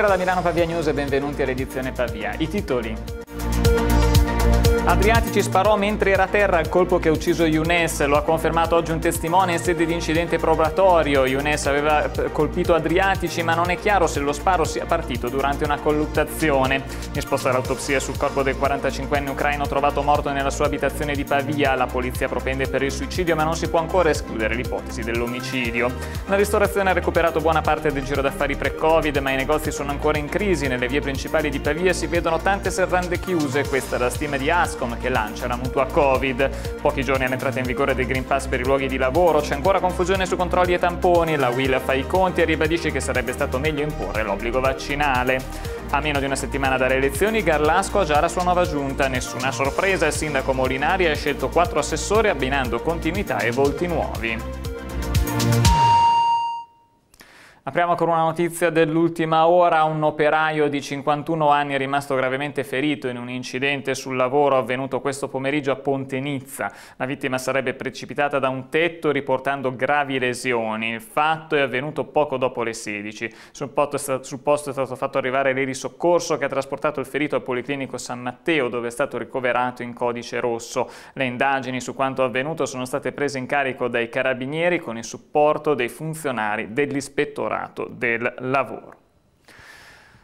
Buonasera da Milano Pavia News e benvenuti all'edizione Pavia. I titoli. Adriatici sparò mentre era a terra il colpo che ha ucciso Younes, lo ha confermato oggi un testimone in sede di incidente probatorio. Younes aveva eh, colpito Adriatici ma non è chiaro se lo sparo sia partito durante una colluttazione. Risposta l'autopsia sul corpo del 45enne ucraino trovato morto nella sua abitazione di Pavia. La polizia propende per il suicidio ma non si può ancora escludere l'ipotesi dell'omicidio. La ristorazione ha recuperato buona parte del giro d'affari pre-covid ma i negozi sono ancora in crisi. Nelle vie principali di Pavia si vedono tante serrande chiuse, questa è la stima di ASCO Swisscom che lancia la mutua Covid. Pochi giorni all'entrata in vigore del Green Pass per i luoghi di lavoro, c'è ancora confusione su controlli e tamponi, la Will fa i conti e ribadisce che sarebbe stato meglio imporre l'obbligo vaccinale. A meno di una settimana dalle elezioni, Garlasco ha già la sua nuova giunta. Nessuna sorpresa, il sindaco Molinari ha scelto quattro assessori abbinando continuità e volti nuovi. Apriamo con una notizia dell'ultima ora. Un operaio di 51 anni è rimasto gravemente ferito in un incidente sul lavoro avvenuto questo pomeriggio a Ponte Nizza. La vittima sarebbe precipitata da un tetto riportando gravi lesioni. Il fatto è avvenuto poco dopo le 16. Sul posto è stato fatto arrivare l'erisoccorso che ha trasportato il ferito al Policlinico San Matteo dove è stato ricoverato in codice rosso. Le indagini su quanto avvenuto sono state prese in carico dai carabinieri con il supporto dei funzionari dell'ispettorato mercato del lavoro.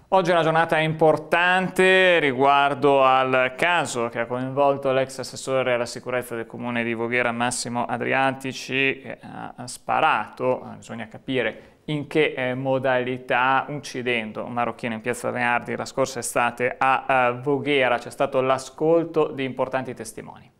Oggi è una giornata importante riguardo al caso che ha coinvolto l'ex assessore alla sicurezza del comune di Voghera Massimo Adriatici che ha sparato, bisogna capire in che eh, modalità uccidendo un marocchino in piazza Leardi la scorsa estate a eh, Voghera. C'è stato l'ascolto di importanti testimoni.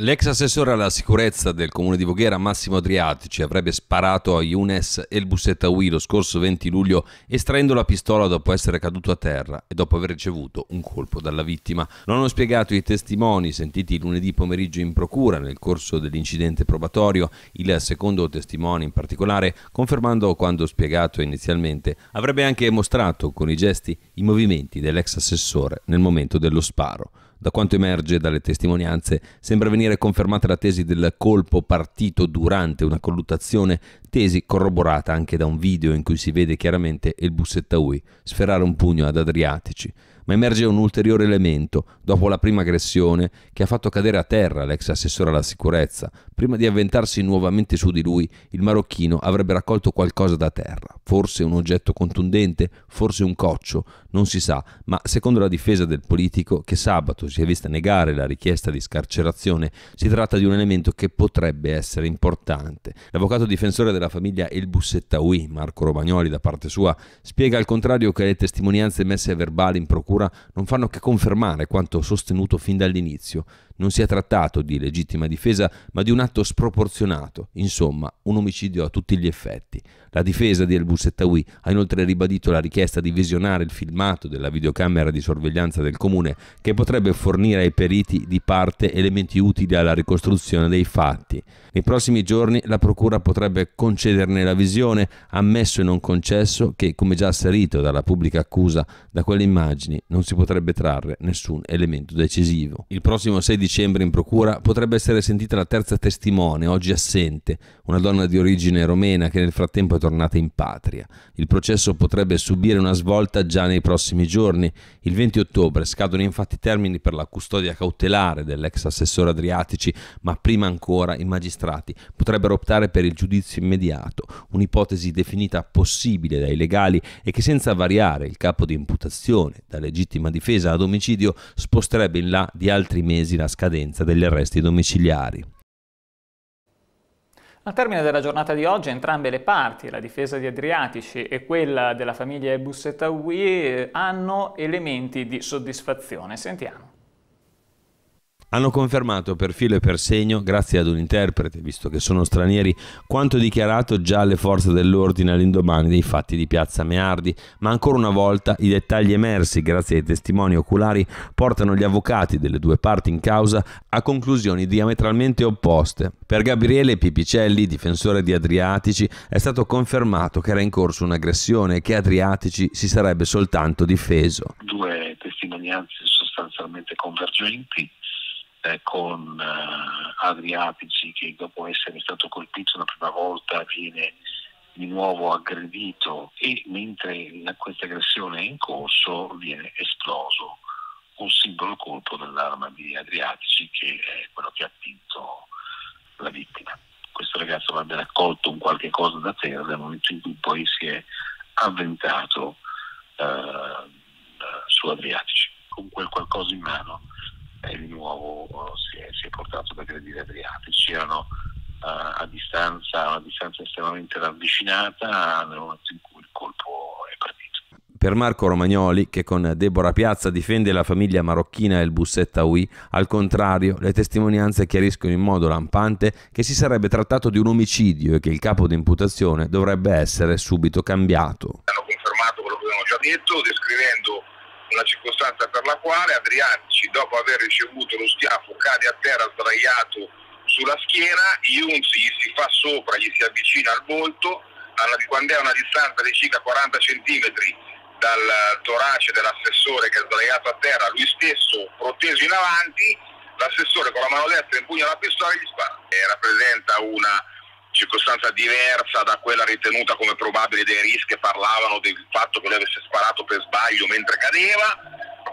L'ex assessore alla sicurezza del comune di Voghera, Massimo Adriatici, avrebbe sparato a Younes e El Bussettawi lo scorso 20 luglio estraendo la pistola dopo essere caduto a terra e dopo aver ricevuto un colpo dalla vittima. Lo hanno spiegato i testimoni sentiti lunedì pomeriggio in procura nel corso dell'incidente probatorio, il secondo testimone in particolare, confermando quanto spiegato inizialmente, avrebbe anche mostrato con i gesti i movimenti dell'ex assessore nel momento dello sparo. Da quanto emerge dalle testimonianze, sembra venire confermata la tesi del colpo partito durante una colluttazione, tesi corroborata anche da un video in cui si vede chiaramente il Bussettaui sferrare un pugno ad Adriatici, ma emerge un ulteriore elemento dopo la prima aggressione che ha fatto cadere a terra l'ex assessore alla sicurezza. Prima di avventarsi nuovamente su di lui, il marocchino avrebbe raccolto qualcosa da terra, forse un oggetto contundente, forse un coccio, non si sa, ma secondo la difesa del politico che sabato si è vista negare la richiesta di scarcerazione, si tratta di un elemento che potrebbe essere importante. L'avvocato difensore della famiglia El Bussettaoui, Marco Romagnoli da parte sua, spiega al contrario che le testimonianze messe a verbale in procura procura non fanno che confermare quanto sostenuto fin dall'inizio. Non si è trattato di legittima difesa, ma di un atto sproporzionato, insomma, un omicidio a tutti gli effetti. La difesa di El Bussettawi ha inoltre ribadito la richiesta di visionare il filmato della videocamera di sorveglianza del comune che potrebbe fornire ai periti di parte elementi utili alla ricostruzione dei fatti. Nei prossimi giorni la procura potrebbe concederne la visione, ammesso e non concesso che, come già asserito dalla pubblica accusa, da quelle immagini non si potrebbe trarre nessun elemento decisivo. Il prossimo 6 dicembre in procura potrebbe essere sentita la terza testimone, oggi assente, una donna di origine romena che nel frattempo è tornata in patria. Il processo potrebbe subire una svolta già nei prossimi giorni. Il 20 ottobre scadono infatti i termini per la custodia cautelare dell'ex assessore Adriatici, ma prima ancora i magistrati potrebbero optare per il giudizio immediato, un'ipotesi definita possibile dai legali e che senza variare il capo di imputazione dalle legittima difesa ad omicidio sposterebbe in là di altri mesi la scadenza degli arresti domiciliari. Al termine della giornata di oggi entrambe le parti, la difesa di Adriatici e quella della famiglia Bussetaui, eh, hanno elementi di soddisfazione. Sentiamo hanno confermato per filo e per segno, grazie ad un interprete, visto che sono stranieri, quanto dichiarato già alle forze dell'ordine all'indomani dei fatti di Piazza Meardi, ma ancora una volta i dettagli emersi grazie ai testimoni oculari portano gli avvocati delle due parti in causa a conclusioni diametralmente opposte. Per Gabriele Pipicelli, difensore di Adriatici, è stato confermato che era in corso un'aggressione e che Adriatici si sarebbe soltanto difeso. Due testimonianze sostanzialmente convergenti eh, con eh, Adri che dopo essere stato colpito la prima volta viene di nuovo aggredito e mentre la, questa aggressione è in corso viene esploso un singolo colpo dell'arma di Adriatici che è quello che ha attinto la vittima. Questo ragazzo avrebbe raccolto un qualche cosa da terra nel momento in cui poi si è avventato eh, su Adriatici con quel qualcosa in mano e di nuovo eh, si è, si è portato dai crediti adriatici. Erano eh, a, distanza, a una distanza estremamente ravvicinata nel momento in cui il colpo è partito. Per Marco Romagnoli, che con Deborah Piazza difende la famiglia marocchina e il Bussetta Ui, al contrario, le testimonianze chiariscono in modo lampante che si sarebbe trattato di un omicidio e che il capo di imputazione dovrebbe essere subito cambiato. Hanno confermato quello che abbiamo già detto, descrivendo una circostanza per la quale Adriatici, dopo aver ricevuto lo schiaffo, cade a terra sdraiato sulla schiena, Iunzi gli si fa sopra, gli si avvicina al volto, alla, quando è a una distanza di circa 40 cm dal torace dell'assessore che è sdraiato a terra, lui stesso proteso in avanti, l'assessore con la mano destra impugna la pistola e gli spara. E eh, rappresenta una circostanza diversa da quella ritenuta come probabile dai rischi, che parlavano del fatto che lui avesse sparato per sbaglio mentre cadeva,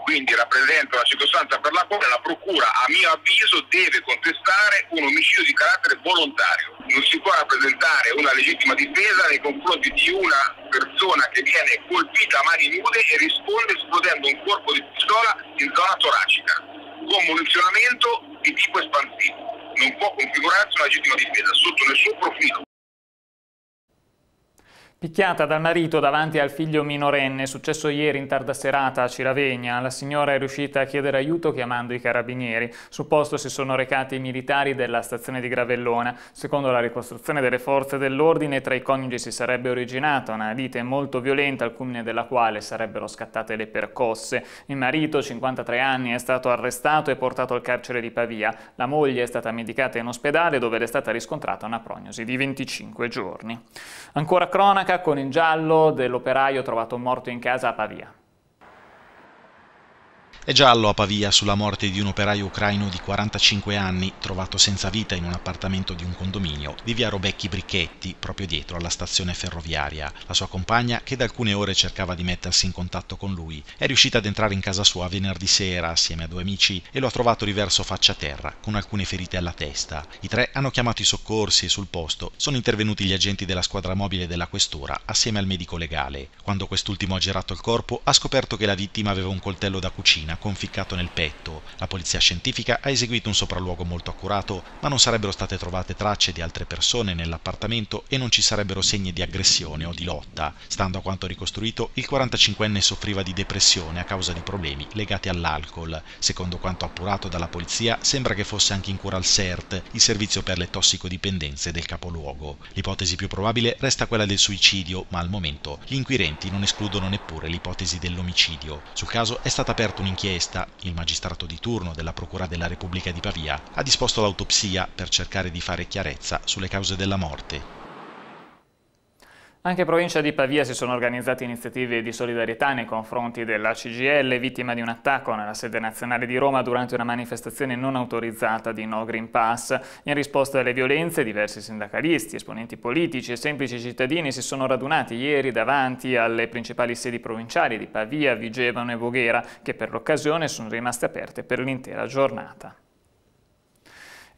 quindi rappresenta una circostanza per la quale la Procura, a mio avviso, deve contestare un omicidio di carattere volontario. Non si può rappresentare una legittima difesa nei confronti di una persona che viene colpita a mani nude e risponde esplodendo un corpo di pistola in zona toracica, con munizionamento di tipo espansivo non può configurarsi una legittima difesa sotto nessun profilo, Picchiata dal marito davanti al figlio minorenne, successo ieri in tarda serata a Ciravegna, la signora è riuscita a chiedere aiuto chiamando i carabinieri. Sul posto si sono recati i militari della stazione di Gravellona. Secondo la ricostruzione delle forze dell'ordine, tra i coniugi si sarebbe originata una lite molto violenta, al culmine della quale sarebbero scattate le percosse. Il marito, 53 anni, è stato arrestato e portato al carcere di Pavia. La moglie è stata medicata in ospedale dove è stata riscontrata una prognosi di 25 giorni. Ancora cronaca con il giallo dell'operaio trovato morto in casa a Pavia. È giallo a Pavia sulla morte di un operaio ucraino di 45 anni trovato senza vita in un appartamento di un condominio di via Robecchi Brichetti, proprio dietro alla stazione ferroviaria. La sua compagna, che da alcune ore cercava di mettersi in contatto con lui, è riuscita ad entrare in casa sua venerdì sera assieme a due amici e lo ha trovato riverso faccia a terra, con alcune ferite alla testa. I tre hanno chiamato i soccorsi e sul posto sono intervenuti gli agenti della squadra mobile della questura assieme al medico legale. Quando quest'ultimo ha girato il corpo, ha scoperto che la vittima aveva un coltello da cucina conficcato nel petto. La polizia scientifica ha eseguito un sopralluogo molto accurato, ma non sarebbero state trovate tracce di altre persone nell'appartamento e non ci sarebbero segni di aggressione o di lotta. Stando a quanto ricostruito, il 45enne soffriva di depressione a causa di problemi legati all'alcol. Secondo quanto appurato dalla polizia, sembra che fosse anche in cura al CERT, il servizio per le tossicodipendenze del capoluogo. L'ipotesi più probabile resta quella del suicidio, ma al momento gli inquirenti non escludono neppure l'ipotesi dell'omicidio. Sul caso è stata aperta un'inchiesta richiesta, il magistrato di turno della Procura della Repubblica di Pavia ha disposto l'autopsia per cercare di fare chiarezza sulle cause della morte. Anche in provincia di Pavia si sono organizzate iniziative di solidarietà nei confronti della CGL, vittima di un attacco nella sede nazionale di Roma durante una manifestazione non autorizzata di No Green Pass. In risposta alle violenze, diversi sindacalisti, esponenti politici e semplici cittadini si sono radunati ieri davanti alle principali sedi provinciali di Pavia, Vigevano e Voghera, che per l'occasione sono rimaste aperte per l'intera giornata.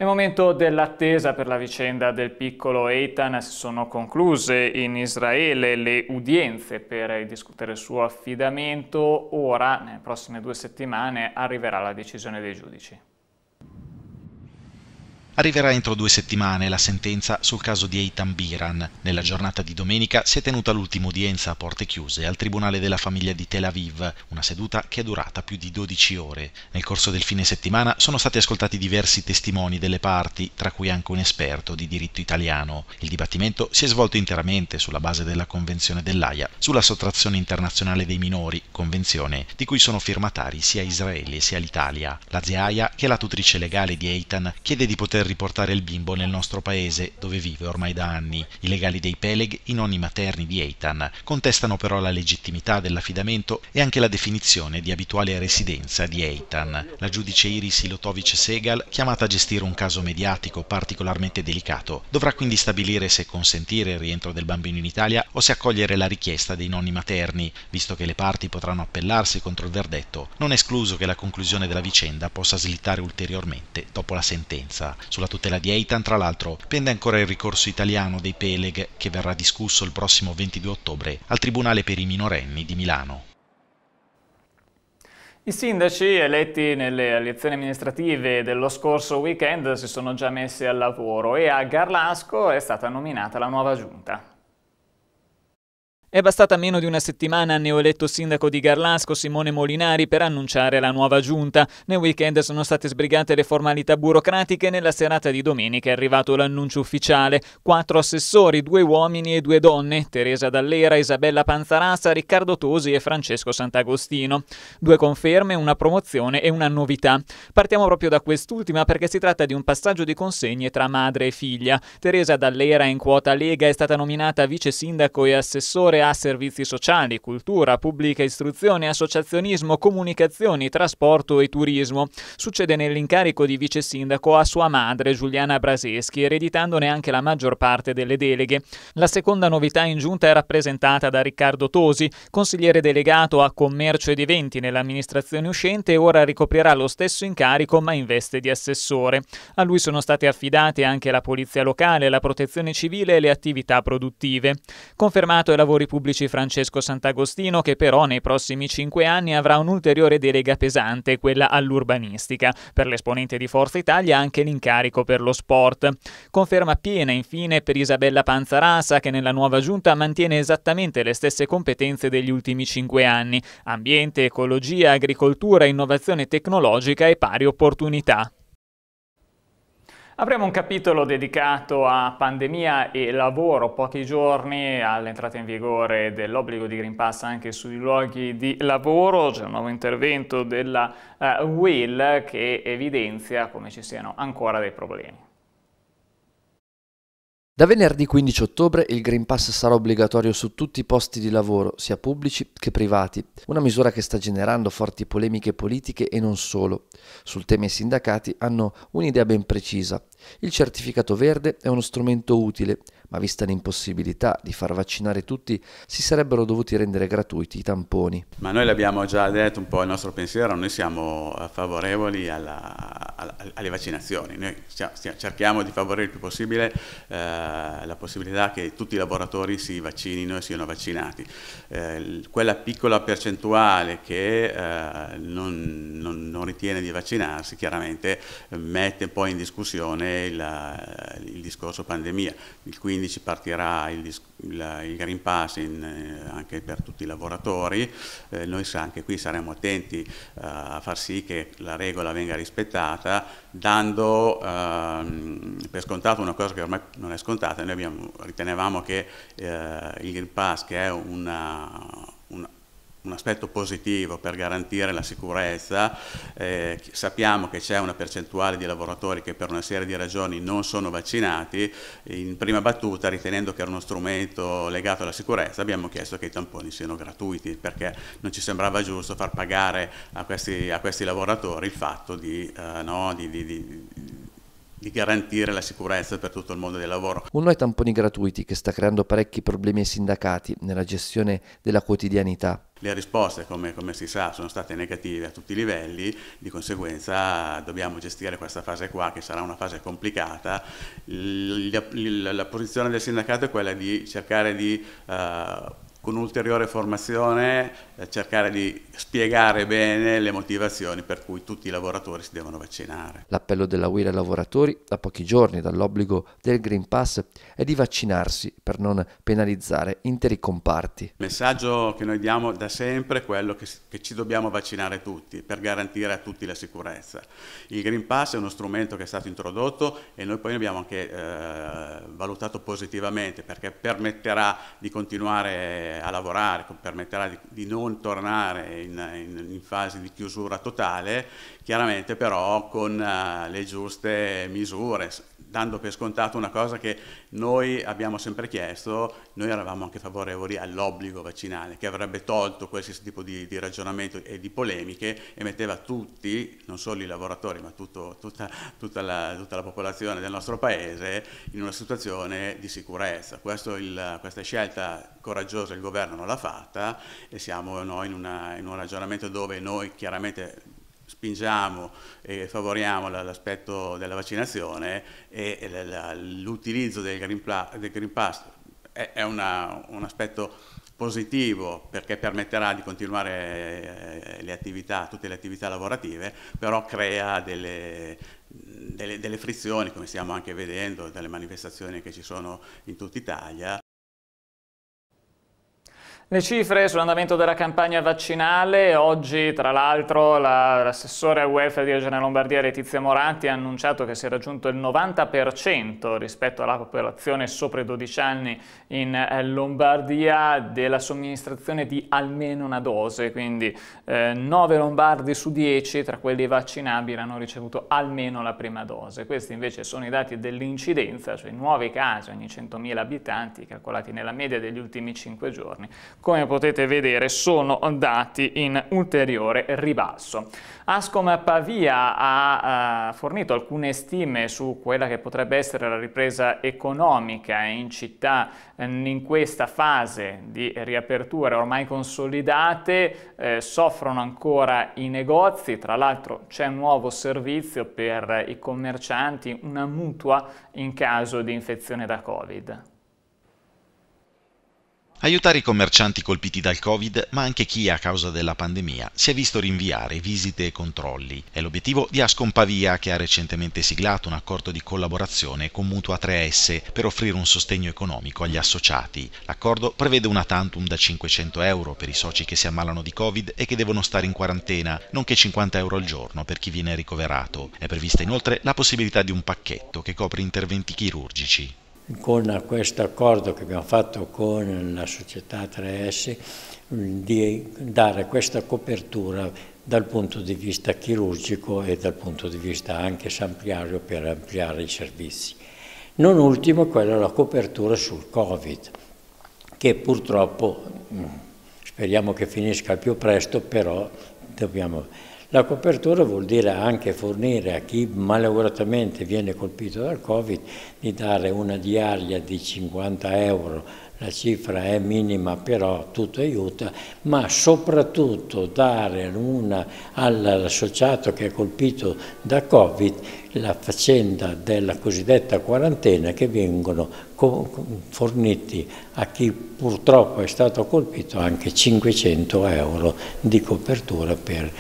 Nel momento dell'attesa per la vicenda del piccolo Eitan si sono concluse in Israele le udienze per discutere il suo affidamento. Ora, nelle prossime due settimane, arriverà la decisione dei giudici. Arriverà entro due settimane la sentenza sul caso di Eitan Biran. Nella giornata di domenica si è tenuta l'ultima udienza a porte chiuse al Tribunale della Famiglia di Tel Aviv, una seduta che è durata più di 12 ore. Nel corso del fine settimana sono stati ascoltati diversi testimoni delle parti, tra cui anche un esperto di diritto italiano. Il dibattimento si è svolto interamente sulla base della Convenzione dell'AIA sulla sottrazione internazionale dei minori, convenzione di cui sono firmatari sia Israele sia l'Italia. La ZIAIA, che è la tutrice legale di Eitan, chiede di poter riportare il bimbo nel nostro paese, dove vive ormai da anni. I legali dei Peleg, i nonni materni di Eitan, contestano però la legittimità dell'affidamento e anche la definizione di abituale residenza di Eitan. La giudice Iris Ilotovic Segal, chiamata a gestire un caso mediatico particolarmente delicato, dovrà quindi stabilire se consentire il rientro del bambino in Italia o se accogliere la richiesta dei nonni materni, visto che le parti potranno appellarsi contro il verdetto, non è escluso che la conclusione della vicenda possa slittare ulteriormente dopo la sentenza sulla tutela di Eitan, tra l'altro pende ancora il ricorso italiano dei Peleg che verrà discusso il prossimo 22 ottobre al Tribunale per i minorenni di Milano. I sindaci eletti nelle elezioni amministrative dello scorso weekend si sono già messi al lavoro e a Garlasco è stata nominata la nuova giunta. È bastata meno di una settimana al neoeletto sindaco di Garlasco Simone Molinari per annunciare la nuova giunta. Nel weekend sono state sbrigate le formalità burocratiche e nella serata di domenica è arrivato l'annuncio ufficiale. Quattro assessori, due uomini e due donne, Teresa Dallera, Isabella Panzarassa, Riccardo Tosi e Francesco Sant'Agostino. Due conferme, una promozione e una novità. Partiamo proprio da quest'ultima perché si tratta di un passaggio di consegne tra madre e figlia. Teresa Dallera in quota Lega è stata nominata vice sindaco e assessore settore ha servizi sociali, cultura, pubblica istruzione, associazionismo, comunicazioni, trasporto e turismo. Succede nell'incarico di vice sindaco a sua madre Giuliana Braseschi, ereditandone anche la maggior parte delle deleghe. La seconda novità in giunta è rappresentata da Riccardo Tosi, consigliere delegato a commercio ed eventi nell'amministrazione uscente e ora ricoprirà lo stesso incarico ma in veste di assessore. A lui sono state affidate anche la polizia locale, la protezione civile e le attività produttive. Confermato ai lavori pubblici Francesco Sant'Agostino che però nei prossimi cinque anni avrà un'ulteriore delega pesante, quella all'urbanistica. Per l'esponente di Forza Italia anche l'incarico per lo sport. Conferma piena infine per Isabella Panzarasa che nella nuova giunta mantiene esattamente le stesse competenze degli ultimi cinque anni. Ambiente, ecologia, agricoltura, innovazione tecnologica e pari opportunità. Avremo un capitolo dedicato a pandemia e lavoro, pochi giorni all'entrata in vigore dell'obbligo di Green Pass anche sui luoghi di lavoro, c'è un nuovo intervento della uh, eh, WIL che evidenzia come ci siano ancora dei problemi. Da venerdì 15 ottobre il Green Pass sarà obbligatorio su tutti i posti di lavoro, sia pubblici che privati, una misura che sta generando forti polemiche politiche e non solo. Sul tema i sindacati hanno un'idea ben precisa. Il certificato verde è uno strumento utile, ma vista l'impossibilità di far vaccinare tutti, si sarebbero dovuti rendere gratuiti i tamponi. Ma noi l'abbiamo già detto un po' il nostro pensiero, noi siamo eh, favorevoli alla, alla, alle vaccinazioni, noi stiamo, stiamo, cerchiamo di favorire il più possibile eh, la possibilità che tutti i laboratori si vaccinino e siano vaccinati. Eh, quella piccola percentuale che eh, non, non, non, ritiene di vaccinarsi chiaramente eh, mette poi in discussione il, eh, il discorso pandemia, il 2015 partirà il, il, il Green Pass in, eh, anche per tutti i lavoratori, eh, noi anche qui saremo attenti eh, a far sì che la regola venga rispettata, dando ehm, per scontato una cosa che ormai non è scontata, noi abbiamo, ritenevamo che eh, il Green Pass che è una un aspetto positivo per garantire la sicurezza, eh, sappiamo che c'è una percentuale di lavoratori che per una serie di ragioni non sono vaccinati, in prima battuta ritenendo che era uno strumento legato alla sicurezza abbiamo chiesto che i tamponi siano gratuiti perché non ci sembrava giusto far pagare a questi, a questi lavoratori il fatto di, eh, no, di, di, di di garantire la sicurezza per tutto il mondo del lavoro. Uno no ai tamponi gratuiti che sta creando parecchi problemi ai sindacati nella gestione della quotidianità. Le risposte, come, come, si sa, sono state negative a tutti i livelli, di conseguenza dobbiamo gestire questa fase qua, che sarà una fase complicata. La, la posizione del sindacato è quella di cercare di... Uh, con ulteriore formazione eh, cercare di spiegare bene le motivazioni per cui tutti i lavoratori si devono vaccinare. L'appello della UIL ai lavoratori, da pochi giorni dall'obbligo del Green Pass, è di vaccinarsi per non penalizzare interi comparti. Il messaggio che noi diamo da sempre è quello che, che ci dobbiamo vaccinare tutti per garantire a tutti la sicurezza. Il Green Pass è uno strumento che è stato introdotto e noi poi abbiamo anche eh, valutato positivamente perché permetterà di continuare eh, a lavorare, permetterà di, di non tornare in, in, in, fase di chiusura totale, chiaramente però con eh, le giuste misure dando per scontato una cosa che noi abbiamo sempre chiesto, noi eravamo anche favorevoli all'obbligo vaccinale, che avrebbe tolto qualsiasi tipo di, di, ragionamento e di polemiche e metteva tutti, non solo i lavoratori, ma tutto, tutta, tutta, la, tutta, la, popolazione del nostro paese in una situazione di sicurezza. Il, questa scelta coraggiosa il governo non l'ha fatta e siamo noi in, una, in un ragionamento dove noi chiaramente spingiamo e favoriamo l'aspetto della vaccinazione e l'utilizzo del, del, Green Pass è, una, un aspetto positivo perché permetterà di continuare eh, le attività, tutte le attività lavorative, però crea delle, delle, delle frizioni, come stiamo anche vedendo dalle manifestazioni che ci sono in tutta Italia. Le cifre sull'andamento della campagna vaccinale, oggi tra l'altro l'assessore al welfare di Regione Lombardia Letizia Moranti ha annunciato che si è raggiunto il 90% rispetto alla popolazione sopra i 12 anni in eh, Lombardia della somministrazione di almeno una dose, quindi eh, 9 lombardi su 10 tra quelli vaccinabili hanno ricevuto almeno la prima dose. Questi invece sono i dati dell'incidenza, cioè i nuovi casi ogni 100.000 abitanti calcolati nella media degli ultimi 5 giorni come potete vedere sono dati in ulteriore ribasso. Ascom Pavia ha eh, fornito alcune stime su quella che potrebbe essere la ripresa economica in città mm, in questa fase di riaperture ormai consolidate, eh, soffrono ancora i negozi, tra l'altro c'è un nuovo servizio per i commercianti, una mutua in caso di infezione da Covid. Aiutare i commercianti colpiti dal Covid, ma anche chi a causa della pandemia si è visto rinviare visite e controlli. È l'obiettivo di Ascompavia che ha recentemente siglato un accordo di collaborazione con Mutua 3S per offrire un sostegno economico agli associati. L'accordo prevede una tantum da 500 euro per i soci che si ammalano di Covid e che devono stare in quarantena, nonché 50 euro al giorno per chi viene ricoverato. È prevista inoltre la possibilità di un pacchetto che copre interventi chirurgici con questo accordo che abbiamo fatto con la società 3S di dare questa copertura dal punto di vista chirurgico e dal punto di vista anche sanitario per ampliare i servizi. Non ultimo quella della copertura sul Covid, che purtroppo mm, speriamo che finisca al più presto, però dobbiamo la copertura vuol dire anche fornire a chi malauguratamente viene colpito dal Covid di dare una diaria di 50 euro la cifra è minima però tutto aiuta, ma soprattutto dare una, all'associato che è colpito da Covid la faccenda della cosiddetta quarantena che vengono forniti a chi purtroppo è stato colpito anche 500 euro di copertura per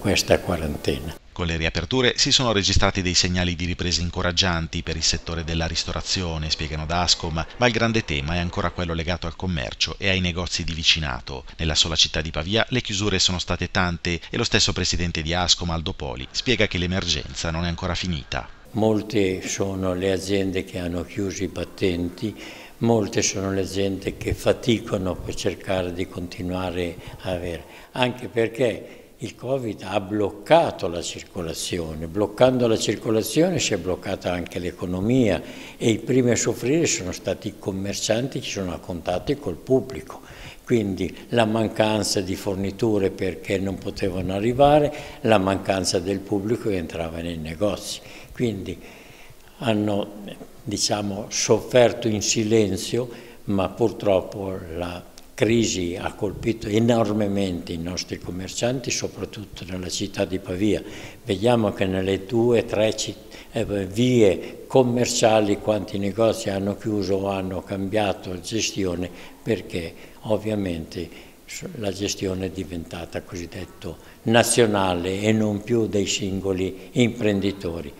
questa quarantena. Con le riaperture si sono registrati dei segnali di riprese incoraggianti per il settore della ristorazione, spiegano da Ascom, ma il grande tema è ancora quello legato al commercio e ai negozi di vicinato. Nella sola città di Pavia le chiusure sono state tante e lo stesso presidente di Ascom, Aldo Poli, spiega che l'emergenza non è ancora finita. Molte sono le aziende che hanno chiuso i battenti, molte sono le aziende che faticano per cercare di continuare a avere, anche perché il Covid ha bloccato la circolazione, bloccando la circolazione si è bloccata anche l'economia e i primi a soffrire sono stati i commercianti che sono a contatto col pubblico. Quindi la mancanza di forniture perché non potevano arrivare, la mancanza del pubblico che entrava nei negozi. Quindi hanno diciamo, sofferto in silenzio, ma purtroppo la crisi ha colpito enormemente i nostri commercianti, soprattutto nella città di Pavia. Vediamo che nelle due o tre eh, vie commerciali quanti negozi hanno chiuso o hanno cambiato gestione perché ovviamente la gestione è diventata cosiddetto nazionale e non più dei singoli imprenditori.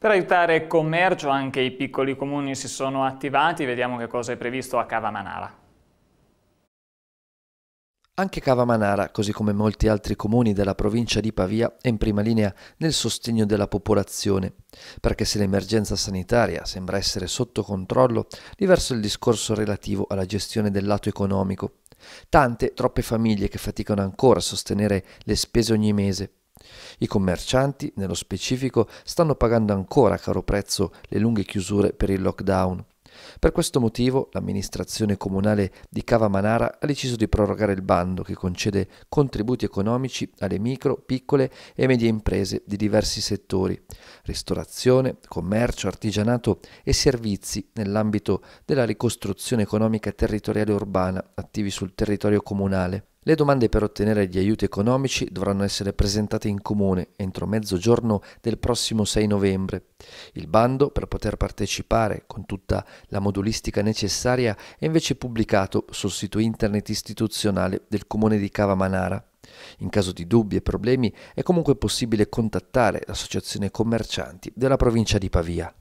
Per aiutare il commercio anche i piccoli comuni si sono attivati, vediamo che cosa è previsto a Cavamanara. Anche Cavamanara, così come molti altri comuni della provincia di Pavia, è in prima linea nel sostegno della popolazione, perché se l'emergenza sanitaria sembra essere sotto controllo, diverso il discorso relativo alla gestione del lato economico. Tante, troppe famiglie che faticano ancora a sostenere le spese ogni mese. I commercianti, nello specifico, stanno pagando ancora a caro prezzo le lunghe chiusure per il lockdown. Per questo motivo l'amministrazione comunale di Cava Manara ha deciso di prorogare il bando che concede contributi economici alle micro, piccole e medie imprese di diversi settori, ristorazione, commercio, artigianato e servizi nell'ambito della ricostruzione economica territoriale urbana attivi sul territorio comunale. Le domande per ottenere gli aiuti economici dovranno essere presentate in comune entro mezzogiorno del prossimo 6 novembre. Il bando, per poter partecipare con tutta la modulistica necessaria, è invece pubblicato sul sito internet istituzionale del comune di Cava Manara. In caso di dubbi e problemi è comunque possibile contattare l'associazione commercianti della provincia di Pavia.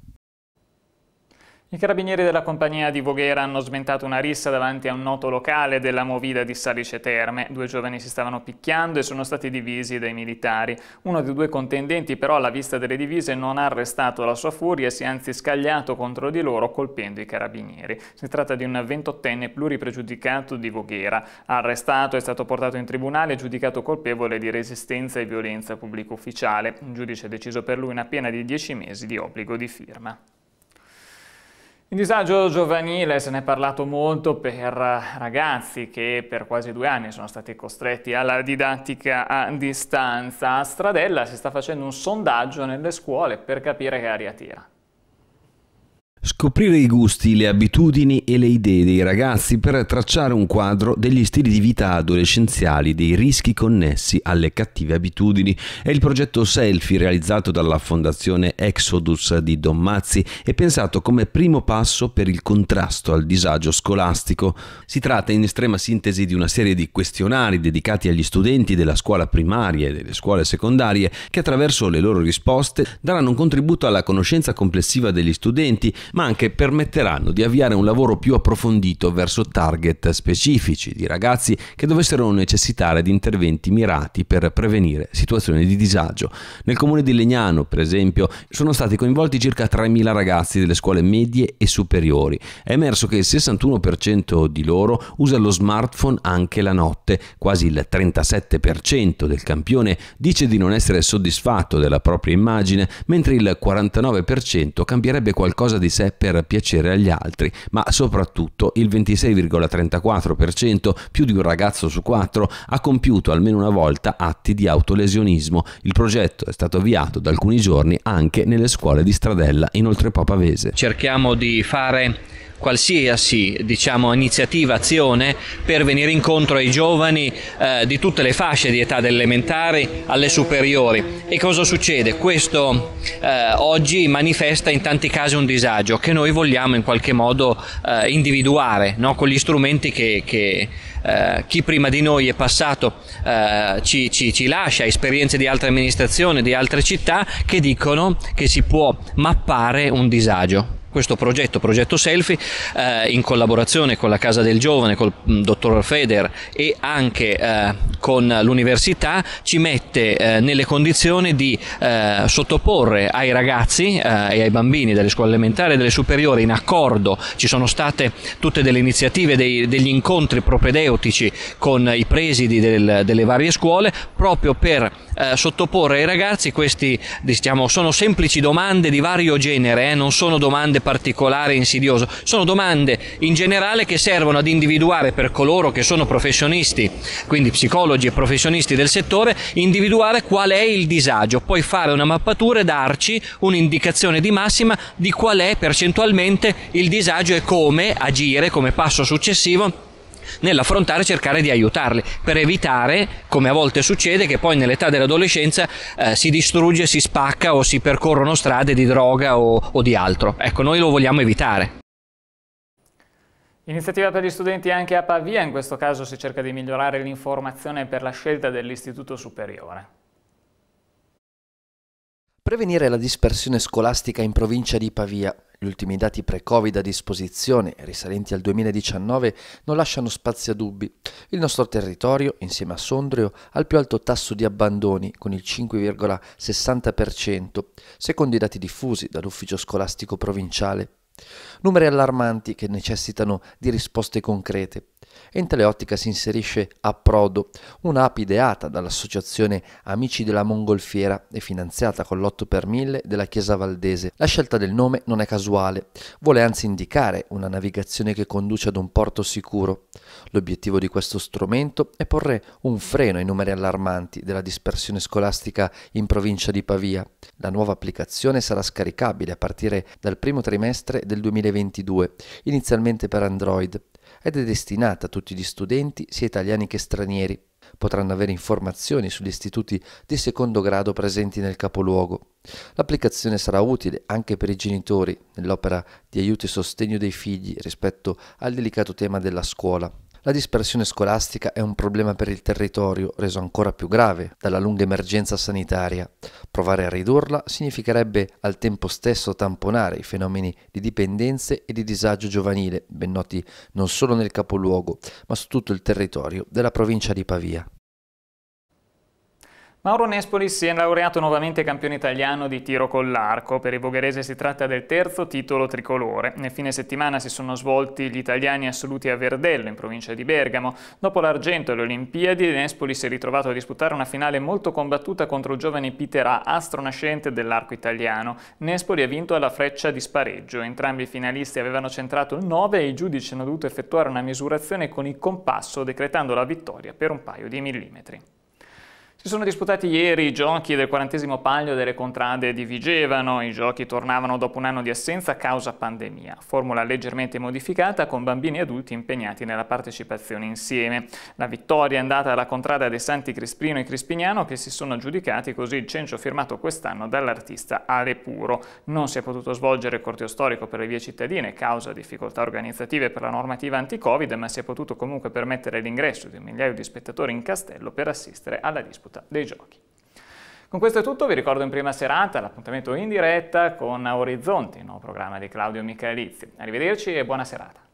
I carabinieri della compagnia di Voghera hanno sventato una rissa davanti a un noto locale della Movida di Salice Terme. Due giovani si stavano picchiando e sono stati divisi dai militari. Uno dei due contendenti però alla vista delle divise non ha arrestato la sua furia e si è anzi scagliato contro di loro colpendo i carabinieri. Si tratta di un ventottenne pluripregiudicato di Voghera. Arrestato è stato portato in tribunale e giudicato colpevole di resistenza e violenza pubblico ufficiale. Un giudice ha deciso per lui una pena di 10 mesi di obbligo di firma. Il disagio giovanile se ne è parlato molto per eh, ragazzi che per quasi due anni sono stati costretti alla didattica a distanza. A Stradella si sta facendo un sondaggio nelle scuole per capire che aria tira. Scoprire i gusti, le abitudini e le idee dei ragazzi per tracciare un quadro degli stili di vita adolescenziali, dei rischi connessi alle cattive abitudini è il progetto Selfie realizzato dalla Fondazione Exodus di Don Mazzi e pensato come primo passo per il contrasto al disagio scolastico. Si tratta in estrema sintesi di una serie di questionari dedicati agli studenti della scuola primaria e delle scuole secondarie che attraverso le loro risposte daranno un contributo alla conoscenza complessiva degli studenti ma anche permetteranno di avviare un lavoro più approfondito verso target specifici di ragazzi che dovessero necessitare di interventi mirati per prevenire situazioni di disagio. Nel comune di Legnano, per esempio, sono stati coinvolti circa 3.000 ragazzi delle scuole medie e superiori. È emerso che il 61% di loro usa lo smartphone anche la notte, quasi il 37% del campione dice di non essere soddisfatto della propria immagine, mentre il 49% cambierebbe qualcosa di sé per piacere agli altri, ma soprattutto il 26,34% più di un ragazzo su quattro ha compiuto almeno una volta atti di autolesionismo. Il progetto è stato avviato da alcuni giorni anche nelle scuole di Stradella in Oltrepopavese. Cerchiamo di fare qualsiasi diciamo, iniziativa, azione per venire incontro ai giovani eh, di tutte le fasce di età, delle elementari alle superiori. E cosa succede? Questo eh, oggi manifesta in tanti casi un disagio che noi vogliamo in qualche modo eh, individuare no? con gli strumenti che, che Uh, chi prima di noi è passato uh, ci, ci, ci, lascia esperienze di altre amministrazioni, di altre città che dicono che si può mappare un disagio questo progetto, progetto Selfie, eh, in collaborazione con la Casa del Giovane, col mh, mm, dottor Feder e anche eh, con l'università, ci mette eh, nelle condizioni di eh, sottoporre ai ragazzi eh, e ai bambini delle scuole elementari e delle superiori in accordo, ci sono state tutte delle iniziative, dei, degli incontri propedeutici con i presidi del, delle varie scuole, proprio per eh, sottoporre ai ragazzi questi, diciamo, sono semplici domande di vario genere, non sono domande particolare insidioso. Sono domande in generale che servono ad individuare per coloro che sono professionisti, quindi psicologi e professionisti del settore, individuare qual è il disagio, poi fare una mappatura e darci un'indicazione di massima di qual è percentualmente il disagio e come agire come passo successivo nell'affrontare e cercare di aiutarli per evitare, come a volte succede, che poi nell'età dell'adolescenza eh, si distrugge, si spacca o si percorrono strade di droga o, o di altro. Ecco, noi lo vogliamo evitare. Iniziativa per gli studenti anche a Pavia, in questo caso si cerca di migliorare l'informazione per la scelta dell'istituto superiore. Prevenire la dispersione scolastica in provincia di Pavia gli ultimi dati pre-Covid a disposizione, risalenti al 2019, non lasciano spazio a dubbi. Il nostro territorio, insieme a Sondrio, ha il più alto tasso di abbandoni, con il 5,60%, secondo i dati diffusi dall'Ufficio Scolastico Provinciale. Numeri allarmanti che necessitano di risposte concrete. In tale ottica si inserisce Approdo, un'app ideata dall'associazione Amici della Mongolfiera e finanziata con l'8 per 1000 della Chiesa Valdese. La scelta del nome non è casuale, vuole anzi indicare una navigazione che conduce ad un porto sicuro. L'obiettivo di questo strumento è porre un freno ai numeri allarmanti della dispersione scolastica in provincia di Pavia. La nuova applicazione sarà scaricabile a partire dal primo trimestre del 2022, inizialmente per Android ed è destinata a tutti gli studenti, sia italiani che stranieri. Potranno avere informazioni sugli istituti di secondo grado presenti nel capoluogo. L'applicazione sarà utile anche per i genitori nell'opera di aiuto e sostegno dei figli rispetto al delicato tema della scuola. La dispersione scolastica è un problema per il territorio, reso ancora più grave dalla lunga emergenza sanitaria. Provare a ridurla significherebbe al tempo stesso tamponare i fenomeni di dipendenze e di disagio giovanile, ben noti non solo nel capoluogo, ma su tutto il territorio della provincia di Pavia. Mauro Nespoli si è laureato nuovamente campione italiano di tiro con l'arco. Per i Vogherese si tratta del terzo titolo tricolore. Nel fine settimana si sono svolti gli italiani assoluti a Verdello, in provincia di Bergamo. Dopo l'argento alle Olimpiadi, Nespoli si è ritrovato a disputare una finale molto combattuta contro il giovane Peter A, astro nascente dell'arco italiano. Nespoli ha vinto alla freccia di spareggio. Entrambi i finalisti avevano centrato il 9 e i giudici hanno dovuto effettuare una misurazione con il compasso, decretando la vittoria per un paio di millimetri. Si sono disputati ieri i giochi del quarantesimo palio delle contrade di Vigevano. I giochi tornavano dopo un anno di assenza a causa pandemia. Formula leggermente modificata con bambini e adulti impegnati nella partecipazione insieme. La vittoria è andata alla contrada dei Santi Crispino e Crispignano che si sono aggiudicati così il cencio firmato quest'anno dall'artista Ale Puro. Non si è potuto svolgere il corteo storico per le vie cittadine causa difficoltà organizzative per la normativa anti-Covid, ma si è potuto comunque permettere l'ingresso di un migliaio di spettatori in castello per assistere alla disputa disputa dei giochi. Con questo è tutto, vi ricordo in prima serata l'appuntamento in diretta con Orizzonti, il nuovo programma di Claudio Michaelizzi. Arrivederci e buona serata.